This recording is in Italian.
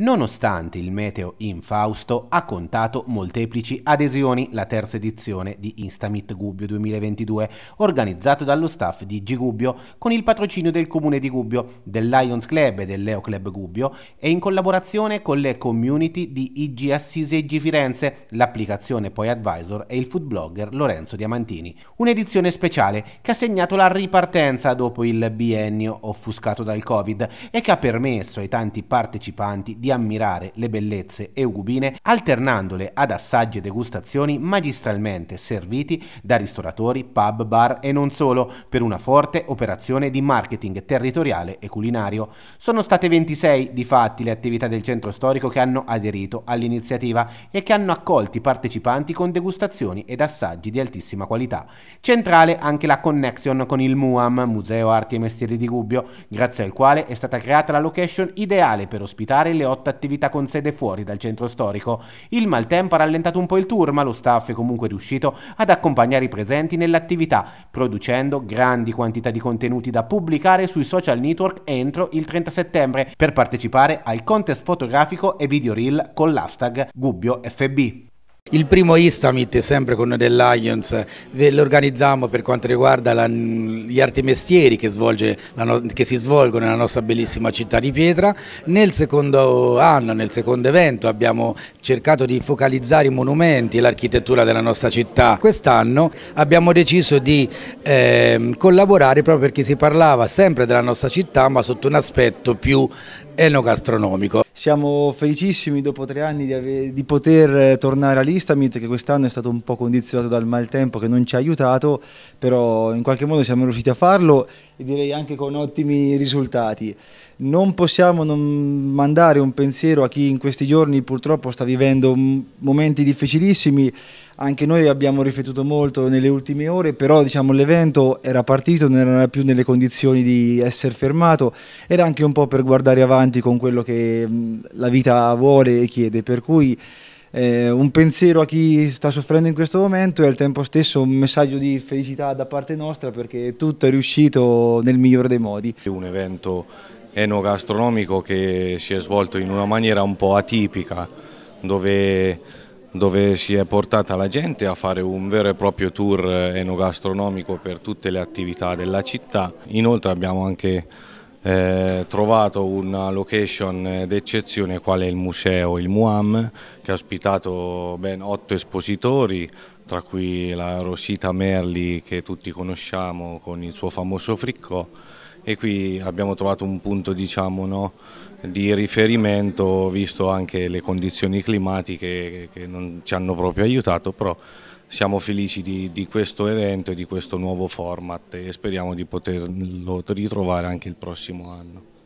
Nonostante il meteo infausto, ha contato molteplici adesioni la terza edizione di Instamit Gubbio 2022, organizzato dallo staff di G Gubbio con il patrocinio del Comune di Gubbio, del Lions Club e del Leo Club Gubbio e in collaborazione con le community di IG Assisi e IG Firenze, l'applicazione Poi Advisor e il food blogger Lorenzo Diamantini. Un'edizione speciale che ha segnato la ripartenza dopo il biennio offuscato dal Covid e che ha permesso ai tanti partecipanti di di ammirare le bellezze eugubine alternandole ad assaggi e degustazioni magistralmente serviti da ristoratori, pub, bar e non solo, per una forte operazione di marketing territoriale e culinario. Sono state 26 di fatti le attività del centro storico che hanno aderito all'iniziativa e che hanno accolto i partecipanti con degustazioni ed assaggi di altissima qualità. Centrale anche la connection con il MUAM, Museo Arti e Mestieri di Gubbio, grazie al quale è stata creata la location ideale per ospitare le 8 38 attività con sede fuori dal centro storico. Il maltempo ha rallentato un po' il tour, ma lo staff è comunque riuscito ad accompagnare i presenti nell'attività, producendo grandi quantità di contenuti da pubblicare sui social network entro il 30 settembre per partecipare al contest fotografico e video reel con l'hashtag GubbioFB. Il primo Istamit, sempre con noi dell'Lions, lo organizziamo per quanto riguarda la, gli arti mestieri che, svolge, la, che, si svolgono nella nostra bellissima città di Pietra. Nel secondo anno, nel secondo evento, abbiamo cercato di focalizzare i monumenti e l'architettura della nostra città. Quest'anno abbiamo deciso di eh, collaborare proprio perché si parlava sempre della nostra città, ma sotto un aspetto più enogastronomico. Siamo felicissimi dopo tre anni di, avere, di poter eh, tornare all'Istamit che quest'anno è stato un po' condizionato dal maltempo che non ci ha aiutato, però in qualche modo siamo riusciti a farlo e direi anche con ottimi risultati. Non possiamo non mandare un pensiero a chi in questi giorni purtroppo sta vivendo momenti difficilissimi, anche noi abbiamo riflettuto molto nelle ultime ore, però diciamo, l'evento era partito, non era più nelle condizioni di essere fermato, era anche un po' per guardare avanti con quello che la vita vuole e chiede, per cui eh, un pensiero a chi sta soffrendo in questo momento e al tempo stesso un messaggio di felicità da parte nostra perché tutto è riuscito nel migliore dei modi. Un evento enogastronomico che si è svolto in una maniera un po' atipica dove dove si è portata la gente a fare un vero e proprio tour enogastronomico per tutte le attività della città. Inoltre abbiamo anche eh, trovato una location d'eccezione quale il museo, il Muam, che ha ospitato ben otto espositori, tra cui la Rosita Merli che tutti conosciamo con il suo famoso fricco e qui abbiamo trovato un punto diciamo, no, di riferimento visto anche le condizioni climatiche che non ci hanno proprio aiutato, però siamo felici di, di questo evento e di questo nuovo format e speriamo di poterlo ritrovare anche il prossimo anno.